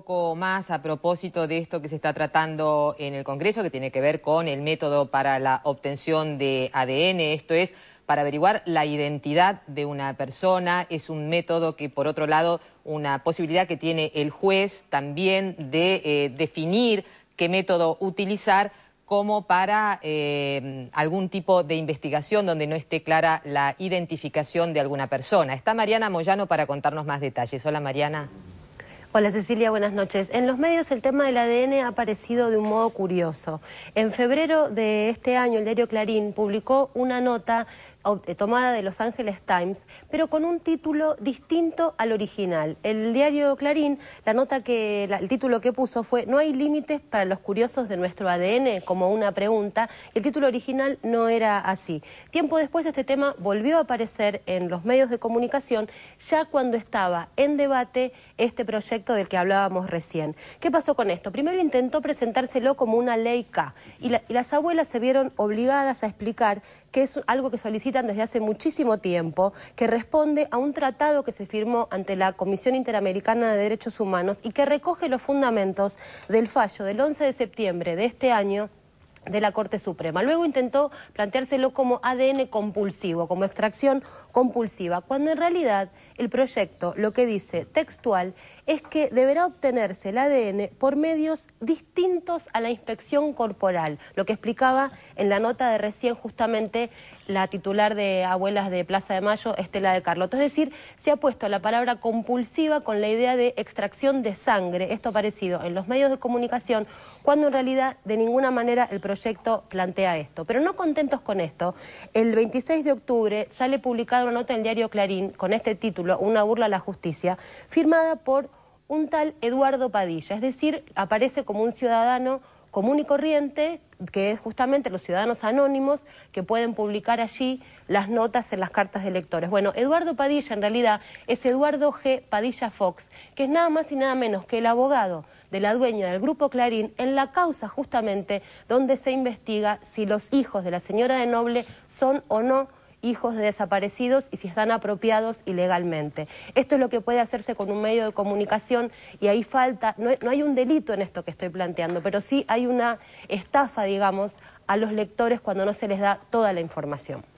poco más a propósito de esto que se está tratando en el Congreso, que tiene que ver con el método para la obtención de ADN, esto es para averiguar la identidad de una persona, es un método que por otro lado, una posibilidad que tiene el juez también de eh, definir qué método utilizar como para eh, algún tipo de investigación donde no esté clara la identificación de alguna persona. Está Mariana Moyano para contarnos más detalles. Hola Mariana. Hola Cecilia, buenas noches. En los medios el tema del ADN ha aparecido de un modo curioso. En febrero de este año el diario Clarín publicó una nota eh, tomada de Los Angeles Times, pero con un título distinto al original. El diario Clarín, la nota que, el título que puso fue No hay límites para los curiosos de nuestro ADN, como una pregunta. El título original no era así. Tiempo después este tema volvió a aparecer en los medios de comunicación, ya cuando estaba en debate este proyecto del que hablábamos recién. ¿Qué pasó con esto? Primero intentó presentárselo como una ley K y, las abuelas se vieron obligadas a explicar que es algo que solicitó desde hace muchísimo tiempo, que responde a un tratado que se firmó ante la Comisión Interamericana de Derechos Humanos y que recoge los fundamentos del fallo del 11 de septiembre de este año de la Corte Suprema. Luego intentó planteárselo como ADN compulsivo, como extracción compulsiva, cuando en realidad el proyecto lo que dice textual es que deberá obtenerse el ADN por medios distintos a la inspección corporal, lo que explicaba en la nota de recién justamente la titular de Abuelas de Plaza de Mayo, Estela de Carlotto. Es decir, se ha puesto la palabra compulsiva con la idea de extracción de sangre, esto parecido en los medios de comunicación, cuando en realidad de ninguna manera el proyecto proyecto plantea esto. Pero no contentos con esto, el 26 de octubre sale publicada una nota en el diario Clarín con este título, Una burla a la justicia, firmada por un tal Eduardo Padilla, es decir, aparece como un ciudadano común y corriente, que es justamente los ciudadanos anónimos que pueden publicar allí las notas en las cartas de lectores. Bueno, Eduardo Padilla en realidad es Eduardo G. Padilla Fox, que es nada más y nada menos que el abogado de la dueña del grupo Clarín en la causa justamente donde se investiga si los hijos de la señora de Noble son o no hijos de desaparecidos y si están apropiados ilegalmente. Esto es lo que puede hacerse con un medio de comunicación y ahí falta, no, no hay un delito en esto que estoy planteando, pero sí hay una estafa, digamos, a los lectores cuando no se les da toda la información.